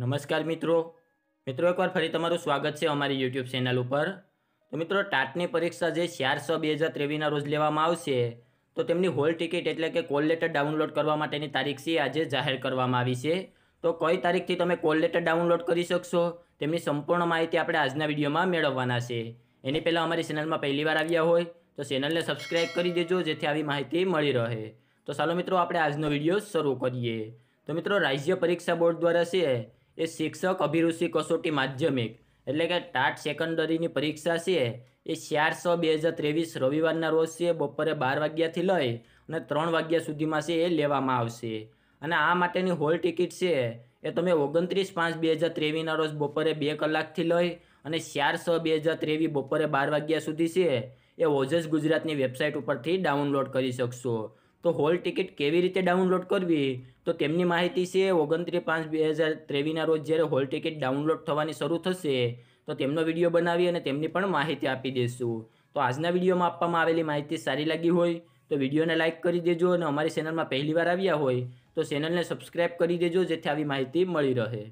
નમસ્કાર મિત્રો મિત્રો એકવાર ફરી તમારું સ્વાગત છે અમારી યુટ્યુબ ચેનલ ઉપર તો મિત્રો ટાટની પરીક્ષા જે ચાર છ બે હજાર ત્રેવીસના રોજ લેવામાં આવશે તો તેમની હોલ ટિકિટ એટલે કે કોલ લેટર ડાઉનલોડ કરવા માટેની તારીખ છે આજે જાહેર કરવામાં આવી છે તો કઈ તારીખથી તમે કોલ લેટર ડાઉનલોડ કરી શકશો તેમની સંપૂર્ણ માહિતી આપણે આજના વિડીયોમાં મેળવવાના છે એની પહેલાં અમારી ચેનલમાં પહેલીવાર આવ્યા હોય તો ચેનલને સબસ્ક્રાઈબ કરી દેજો જેથી આવી માહિતી મળી રહે તો ચાલો મિત્રો આપણે આજનો વિડીયો શરૂ કરીએ તો મિત્રો રાજ્ય પરીક્ષા બોર્ડ દ્વારા છે એ શિક્ષક અભિરુચિ કસોટી માધ્યમિક એટલે કે ટાટ સેકન્ડરીની પરીક્ષા છે એ ચાર છ બે હજાર ત્રેવીસ રવિવારના રોજ છે બપોરે બાર વાગ્યાથી લઈ અને ત્રણ વાગ્યા સુધીમાં છે એ લેવામાં આવશે અને આ માટેની હોલ ટિકિટ છે એ તમે ઓગણત્રીસ પાંચ બે હજાર ત્રેવીસના રોજ બપોરે બે કલાકથી લઈ અને ચાર છ બે હજાર ત્રેવીસ બપોરે બાર વાગ્યા સુધી છે એ ઓજસ ગુજરાતની વેબસાઇટ ઉપરથી ડાઉનલોડ કરી શકશો તો હોલ ટિકિટ કેવી રીતે ડાઉનલોડ કરવી તો તેમની માહિતી છે ઓગણત્રીસ પાંચ બે હજાર ત્રેવીસના રોજ જ્યારે હોલ ટિકિટ ડાઉનલોડ થવાની શરૂ થશે તો તેમનો વિડીયો બનાવી અને તેમની પણ માહિતી આપી દઈશું તો આજના વિડીયોમાં આપવામાં આવેલી માહિતી સારી લાગી હોય તો વિડીયોને લાઇક કરી દેજો અને અમારી ચેનલમાં પહેલીવાર આવ્યા હોય તો ચેનલને સબસ્ક્રાઈબ કરી દેજો જેથી આવી માહિતી મળી રહે